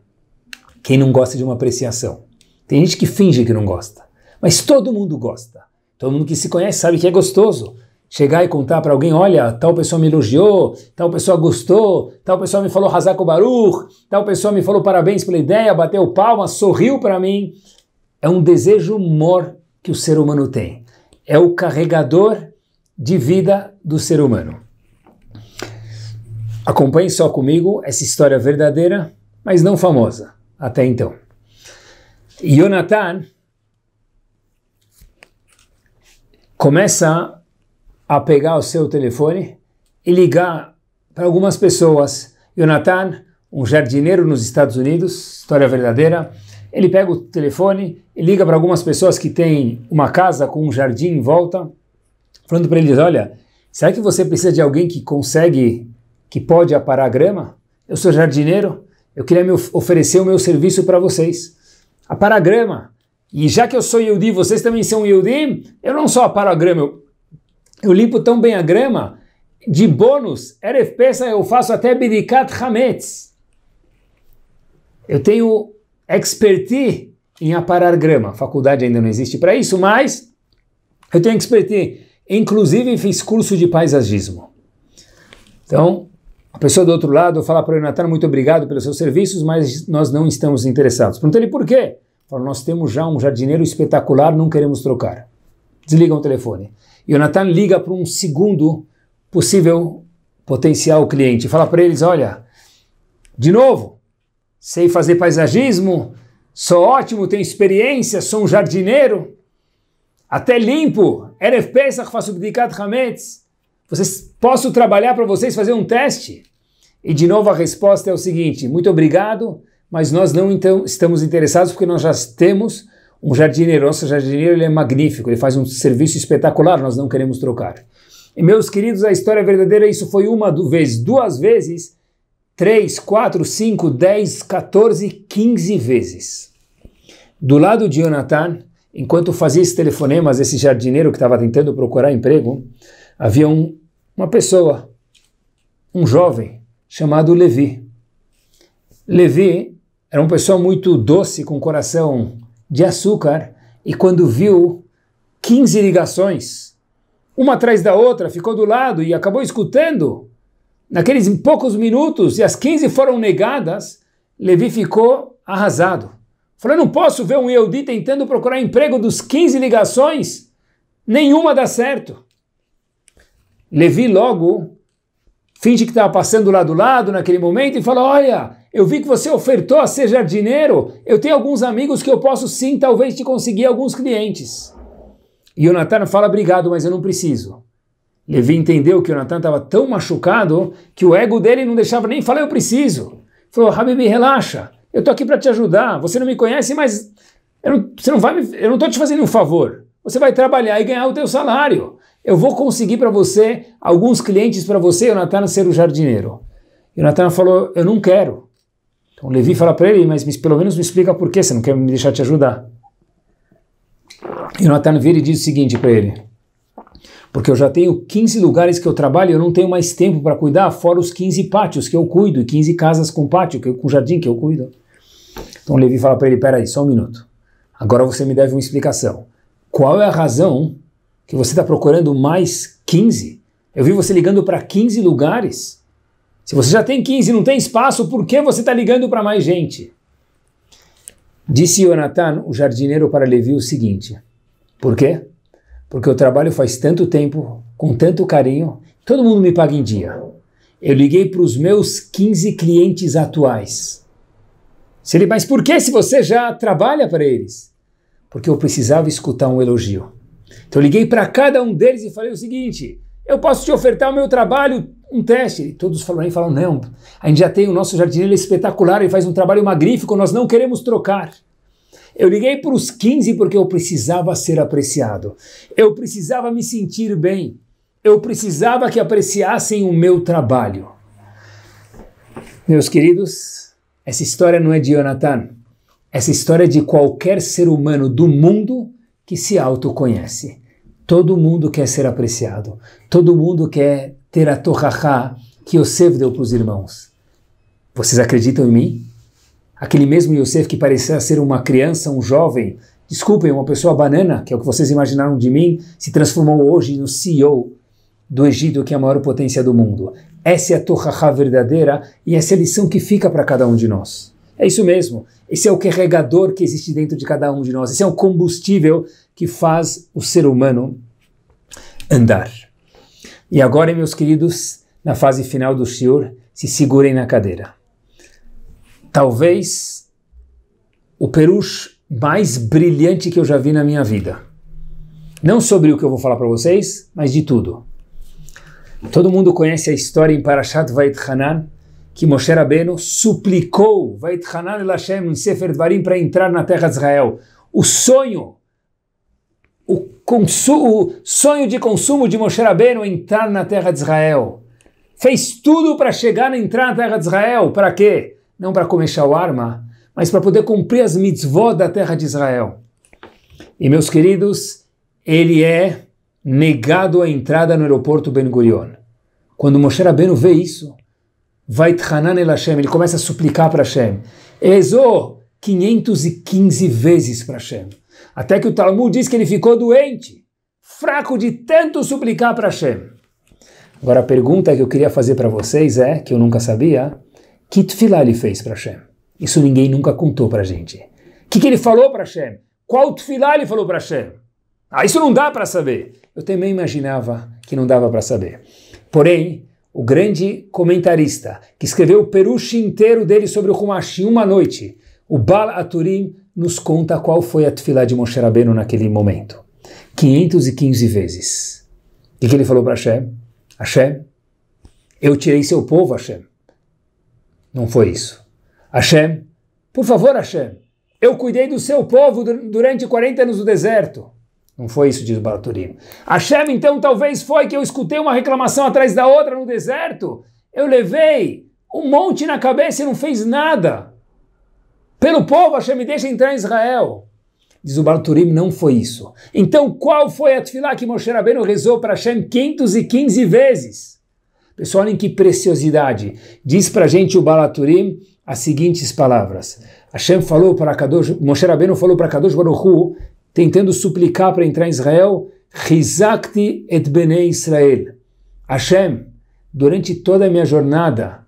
Quem não gosta de uma apreciação? Tem gente que finge que não gosta, mas todo mundo gosta. Todo mundo que se conhece sabe que é gostoso chegar e contar para alguém, olha, tal pessoa me elogiou, tal pessoa gostou, tal pessoa me falou Hazako Baruch, tal pessoa me falou parabéns pela ideia, bateu palma, sorriu para mim. É um desejo mor que o ser humano tem. É o carregador de vida do ser humano. Acompanhe só comigo essa história verdadeira, mas não famosa até então. Jonathan começa a pegar o seu telefone e ligar para algumas pessoas. Jonathan, um jardineiro nos Estados Unidos, história verdadeira, ele pega o telefone e liga para algumas pessoas que têm uma casa com um jardim em volta, falando para eles: Olha, será que você precisa de alguém que consegue, que pode aparar a grama? Eu sou jardineiro, eu queria me oferecer o meu serviço para vocês. Aparar a grama. E já que eu sou Yehudi, vocês também são Yehudim, eu não sou aparo a grama, eu eu limpo tão bem a grama, de bônus, Erev eu faço até Birikat Hametz. Eu tenho expertise em aparar grama. Faculdade ainda não existe para isso, mas eu tenho expertise. Inclusive fiz curso de paisagismo. Então, a pessoa do outro lado fala para o Natan, muito obrigado pelos seus serviços, mas nós não estamos interessados. Pergunta ele por quê? Fala, nós temos já um jardineiro espetacular, não queremos trocar. Desligam o telefone. Jonathan liga para um segundo possível potencial cliente. Fala para eles: olha, de novo, sei fazer paisagismo, sou ótimo, tenho experiência, sou um jardineiro, até limpo. Erev Pesach faço bdikat hametz. posso trabalhar para vocês, fazer um teste? E de novo a resposta é o seguinte: muito obrigado, mas nós não então, estamos interessados porque nós já temos um jardineiro, nosso jardineiro ele é magnífico, ele faz um serviço espetacular, nós não queremos trocar. E meus queridos, a história verdadeira, é isso foi uma vez, duas vezes, três, quatro, cinco, dez, quatorze, quinze vezes. Do lado de Jonathan, enquanto fazia esse telefonema, esse jardineiro que estava tentando procurar emprego, havia um, uma pessoa, um jovem, chamado Levi. Levi era uma pessoa muito doce, com coração de açúcar e quando viu 15 ligações, uma atrás da outra, ficou do lado e acabou escutando. Naqueles poucos minutos, e as 15 foram negadas, Levi ficou arrasado. Falou: Não posso ver um Yehudi tentando procurar emprego dos 15 ligações, nenhuma dá certo. Levi logo finge que estava passando lá do lado naquele momento e falou Olha, eu vi que você ofertou a ser jardineiro. Eu tenho alguns amigos que eu posso sim, talvez, te conseguir alguns clientes. E o Natan fala: Obrigado, mas eu não preciso. Levi entendeu que o Natan estava tão machucado que o ego dele não deixava nem falar: Eu preciso. Falou: Habibi, relaxa. Eu tô aqui para te ajudar. Você não me conhece, mas não, você não vai me, eu não estou te fazendo um favor. Você vai trabalhar e ganhar o teu salário. Eu vou conseguir para você alguns clientes para você, o Natan ser o jardineiro. O Natan falou: Eu não quero. Então Levi fala para ele, mas pelo menos me explica por que você não quer me deixar te ajudar. E Natan vira e diz o seguinte para ele: Porque eu já tenho 15 lugares que eu trabalho e eu não tenho mais tempo para cuidar, fora os 15 pátios que eu cuido e 15 casas com pátio, que eu, com jardim que eu cuido. Então Levi fala para ele: Peraí, só um minuto. Agora você me deve uma explicação. Qual é a razão que você está procurando mais 15? Eu vi você ligando para 15 lugares se você já tem 15 e não tem espaço, por que você está ligando para mais gente? Disse Jonathan, o jardineiro, para Levi o seguinte: Por quê? Porque eu trabalho faz tanto tempo, com tanto carinho, todo mundo me paga em dia. Eu liguei para os meus 15 clientes atuais. Se ele, mas por que se você já trabalha para eles? Porque eu precisava escutar um elogio. Então eu liguei para cada um deles e falei o seguinte: eu posso te ofertar o meu trabalho um teste. E todos falaram, falam, não, a gente já tem o nosso jardineiro espetacular, ele faz um trabalho magnífico, nós não queremos trocar. Eu liguei para os 15 porque eu precisava ser apreciado. Eu precisava me sentir bem. Eu precisava que apreciassem o meu trabalho. Meus queridos, essa história não é de Jonathan. Essa história é de qualquer ser humano do mundo que se autoconhece. Todo mundo quer ser apreciado. Todo mundo quer ter a Torahá que Yosef deu para os irmãos. Vocês acreditam em mim? Aquele mesmo Yosef que parecia ser uma criança, um jovem, desculpem, uma pessoa banana, que é o que vocês imaginaram de mim, se transformou hoje no CEO do Egito, que é a maior potência do mundo. Essa é a Torahá verdadeira e essa é a lição que fica para cada um de nós. É isso mesmo. Esse é o carregador que existe dentro de cada um de nós. Esse é o combustível que faz o ser humano andar. E agora, meus queridos, na fase final do Senhor, se segurem na cadeira. Talvez o peruche mais brilhante que eu já vi na minha vida. Não sobre o que eu vou falar para vocês, mas de tudo. Todo mundo conhece a história em Parashat Vaitchanan, que Moshe Rabbeinu suplicou Vaitchanan el Hashem em Sefer Dvarim para entrar na terra de Israel. O sonho, o o sonho de consumo de Moshe Rabbeinu é entrar na terra de Israel. Fez tudo para chegar e entrar na terra de Israel. Para quê? Não para comer shawarma, mas para poder cumprir as mitzvot da terra de Israel. E meus queridos, ele é negado a entrada no aeroporto Ben Gurion. Quando Moshe Rabbeinu vê isso, vai Tchanan el Hashem, ele começa a suplicar para Hashem. Ele 515 vezes para Hashem. Até que o Talmud diz que ele ficou doente, fraco de tanto suplicar para Hashem. Agora a pergunta que eu queria fazer para vocês é, que eu nunca sabia, que tefilá ele fez para Hashem? Isso ninguém nunca contou para gente. O que, que ele falou para Hashem? Qual tefilá ele falou para Hashem? Ah, isso não dá para saber. Eu também imaginava que não dava para saber. Porém, o grande comentarista que escreveu o peruche inteiro dele sobre o Humashi uma noite, o Bal Aturim nos conta qual foi a tefilá de Moshe Rabbeinu naquele momento. 515 vezes. O que, que ele falou para Hashem? Hashem, eu tirei seu povo, Hashem. Não foi isso. Hashem, por favor, Hashem, eu cuidei do seu povo durante 40 anos do deserto. Não foi isso, diz Baraturim. Hashem, então, talvez foi que eu escutei uma reclamação atrás da outra no deserto. Eu levei um monte na cabeça e não fez nada. Pelo povo, Hashem me deixa entrar em Israel. Diz o Balturim, não foi isso. Então, qual foi a tefilá que Moshe Rabbeinu rezou para Hashem 515 vezes? Pessoal, olhem que preciosidade. Diz para gente o Balaturim as seguintes palavras. Hashem falou para Kadosh, Moshe Rabbeinu falou para Kadosh Baruch Hu, tentando suplicar para entrar em Israel, Rizakti et Bene Israel. Hashem, durante toda a minha jornada,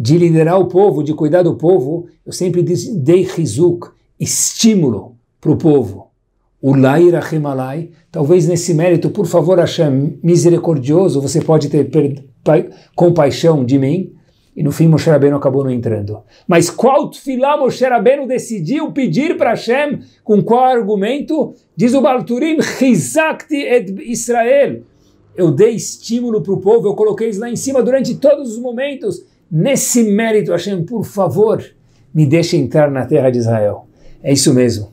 de liderar o povo, de cuidar do povo, eu sempre disse, dei rizuk, estímulo para o povo. O Laira Himalai, talvez nesse mérito, por favor, Hashem, misericordioso, você pode ter compaixão de mim. E no fim Moshe Rabbeinu acabou não entrando. Mas qual filá Moshe Rabbeinu decidiu pedir para Hashem? Com qual argumento? Diz o Balturim, Rizakti et Israel. Eu dei estímulo para o povo, eu coloquei eles lá em cima durante todos os momentos Nesse mérito, Hashem, por favor, me deixe entrar na terra de Israel. É isso mesmo.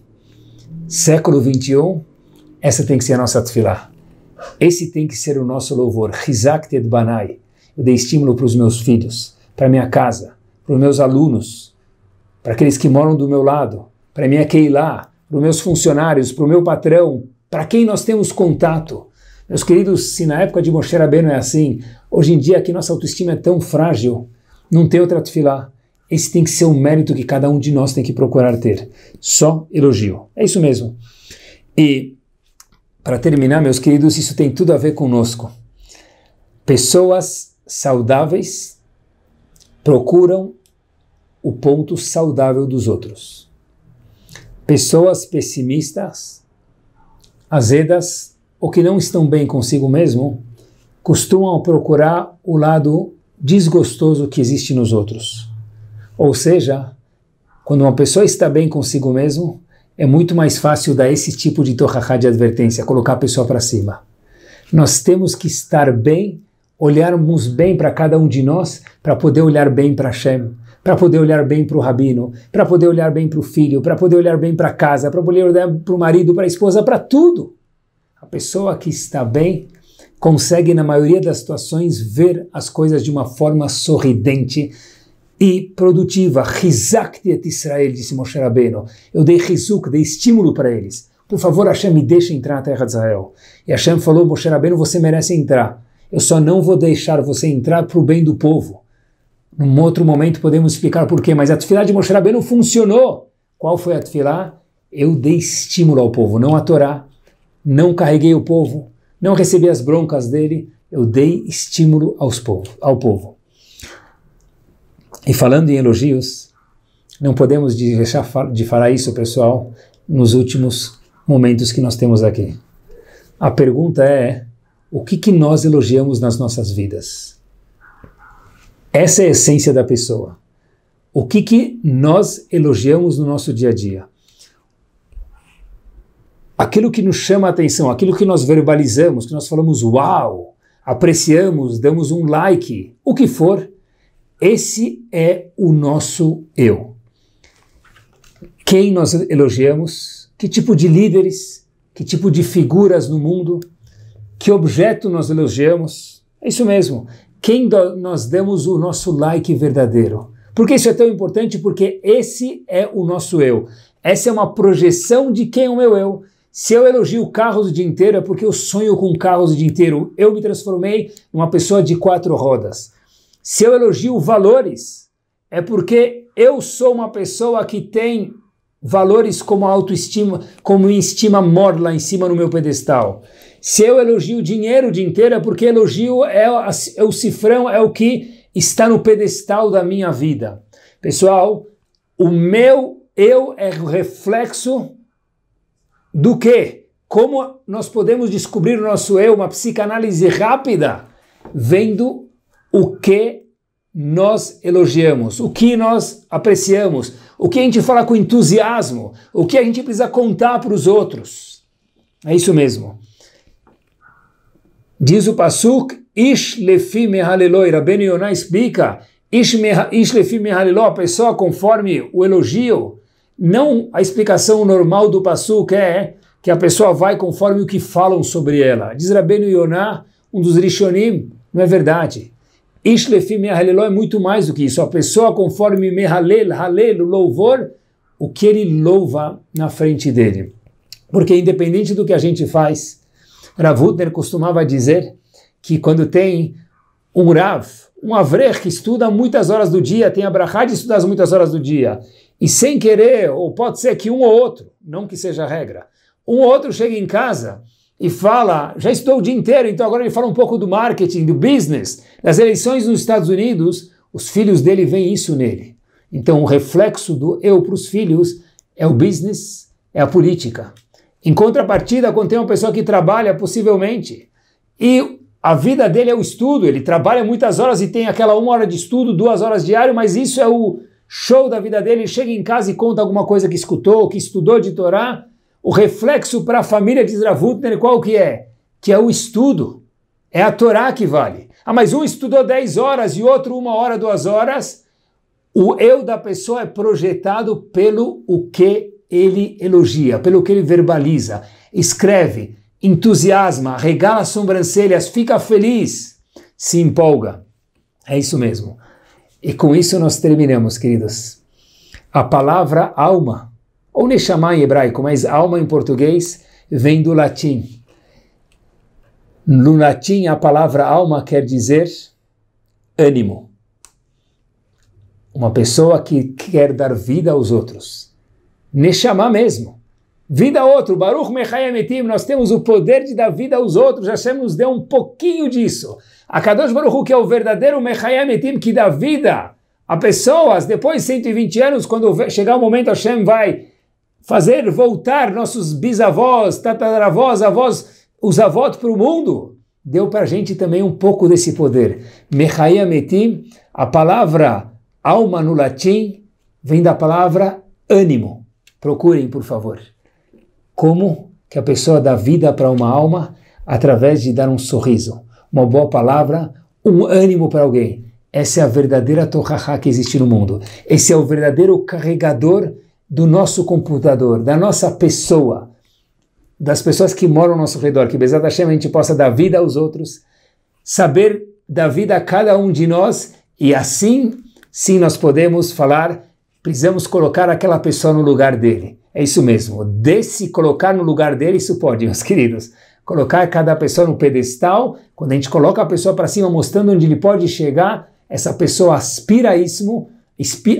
Século 21, essa tem que ser a nossa tefilá. Esse tem que ser o nosso louvor. Rizak Ted Banai. Eu dei estímulo para os meus filhos, para minha casa, para os meus alunos, para aqueles que moram do meu lado, para minha Keilah, para os meus funcionários, para o meu patrão, para quem nós temos contato. Meus queridos, se na época de Moshe Rabbeinu é assim, hoje em dia que nossa autoestima é tão frágil, não tem outra tefilá. Esse tem que ser o um mérito que cada um de nós tem que procurar ter. Só elogio. É isso mesmo. E, para terminar, meus queridos, isso tem tudo a ver conosco. Pessoas saudáveis procuram o ponto saudável dos outros. Pessoas pessimistas, azedas ou que não estão bem consigo mesmo, costumam procurar o lado desgostoso que existe nos outros. Ou seja, quando uma pessoa está bem consigo mesmo, é muito mais fácil dar esse tipo de torrachá de advertência, colocar a pessoa para cima. Nós temos que estar bem, olharmos bem para cada um de nós, para poder olhar bem para Shem, para poder olhar bem para o rabino, para poder olhar bem para o filho, para poder olhar bem para a casa, para poder olhar para o marido, para a esposa, para tudo. A pessoa que está bem, consegue, na maioria das situações, ver as coisas de uma forma sorridente e produtiva. Rizak Israel, disse Moshe Rabbeinu. Eu dei rizuk, dei estímulo para eles. Por favor, Hashem, me deixa entrar na terra de Israel. E Hashem falou, Moshe Rabbeinu, você merece entrar. Eu só não vou deixar você entrar para o bem do povo. Num outro momento podemos explicar porquê, mas a tefilá de Moshe Rabbeinu funcionou. Qual foi a tefilá? Eu dei estímulo ao povo, não a Torá, não carreguei o povo, não recebi as broncas dele, eu dei estímulo aos povo, ao povo. E falando em elogios, não podemos deixar de falar isso, pessoal, nos últimos momentos que nós temos aqui. A pergunta é: o que, que nós elogiamos nas nossas vidas? Essa é a essência da pessoa. O que, que nós elogiamos no nosso dia a dia? aquilo que nos chama a atenção, aquilo que nós verbalizamos, que nós falamos uau, apreciamos, damos um like, o que for, esse é o nosso eu. Quem nós elogiamos, que tipo de líderes, que tipo de figuras no mundo, que objeto nós elogiamos. É isso mesmo. Quem nós damos o nosso like verdadeiro. Por que isso é tão importante? Porque esse é o nosso eu. Essa é uma projeção de quem é o meu eu. Se eu elogio carros o dia inteiro é porque eu sonho com carros o dia inteiro. Eu me transformei numa pessoa de quatro rodas. Se eu elogio valores é porque eu sou uma pessoa que tem valores como autoestima, como estima mor lá em cima no meu pedestal. Se eu elogio dinheiro o dia inteiro é porque elogio é, é o cifrão, é o que está no pedestal da minha vida. Pessoal, o meu eu é o reflexo do que como nós podemos descobrir o nosso eu, uma psicanálise rápida, vendo o que nós elogiamos, o que nós apreciamos, o que a gente fala com entusiasmo, o que a gente precisa contar para os outros. É isso mesmo. Diz o Pasuk, Ish lefi mehaleloi, Rabbeinu Yonah explica, Ish, lefi mehaleloi, a pessoa conforme o elogio, não a explicação normal do que é que a pessoa vai conforme o que falam sobre ela. Diz Rabbeinu Yonah, um dos Rishonim, não é verdade. Ishlefi Mehaleló é muito mais do que isso. A pessoa conforme Mehalel, Halel, o louvor, o que ele louva na frente dele. Porque independente do que a gente faz, Ravutner costumava dizer que quando tem um Rav, um Avrer que estuda muitas horas do dia, tem a Brachá de estudar muitas horas do dia, e sem querer, ou pode ser que um ou outro, não que seja regra, um ou outro chega em casa e fala, já estou o dia inteiro, então agora ele fala um pouco do marketing, do business, das eleições nos Estados Unidos, os filhos dele veem isso nele. Então o reflexo do eu para os filhos é o business, é a política. Em contrapartida, quando tem uma pessoa que trabalha, possivelmente, e a vida dele é o estudo, ele trabalha muitas horas e tem aquela uma hora de estudo, duas horas diário, mas isso é o show da vida dele, chega em casa e conta alguma coisa que escutou, que estudou de Torá, o reflexo para a família de Zravutner qual que é? Que é o estudo. É a Torá que vale. Ah, mas um estudou 10 horas e outro uma hora, duas horas. O eu da pessoa é projetado pelo o que ele elogia, pelo que ele verbaliza, escreve, entusiasma, regala as sobrancelhas, fica feliz, se empolga. É isso mesmo. E com isso nós terminamos, queridos. A palavra alma, ou Neshama em hebraico, mas alma em português, vem do latim. No latim, a palavra alma quer dizer ânimo. Uma pessoa que quer dar vida aos outros. Neshama mesmo vida a outro. Baruch Mechayemetim, nós temos o poder de dar vida aos outros. Hashem nos deu um pouquinho disso. A Kadosh Baruch que é o verdadeiro Mechayemetim, que dá vida a pessoas. Depois de 120 anos, quando chegar o momento, Hashem vai fazer voltar nossos bisavós, tataravós, avós, os avós para o mundo. Deu para a gente também um pouco desse poder. Mechayemetim, a palavra alma no latim, vem da palavra ânimo. Procurem, por favor. Como que a pessoa dá vida para uma alma? Através de dar um sorriso, uma boa palavra, um ânimo para alguém. Essa é a verdadeira torraha que existe no mundo. Esse é o verdadeiro carregador do nosso computador, da nossa pessoa, das pessoas que moram ao nosso redor, que Bezat Hashem a gente possa dar vida aos outros, saber dar vida a cada um de nós e assim, sim, nós podemos falar, precisamos colocar aquela pessoa no lugar dele. É isso mesmo. De se colocar no lugar dele, isso pode, meus queridos. Colocar cada pessoa no pedestal, quando a gente coloca a pessoa para cima, mostrando onde ele pode chegar, essa pessoa aspira isso,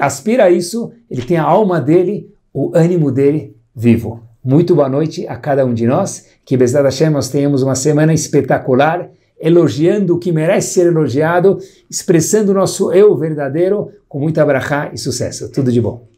aspira isso, ele tem a alma dele, o ânimo dele vivo. Muito boa noite a cada um de nós. Que Besada Hashem nós tenhamos uma semana espetacular, elogiando o que merece ser elogiado, expressando o nosso eu verdadeiro com muita abraçar e sucesso. Tudo de bom.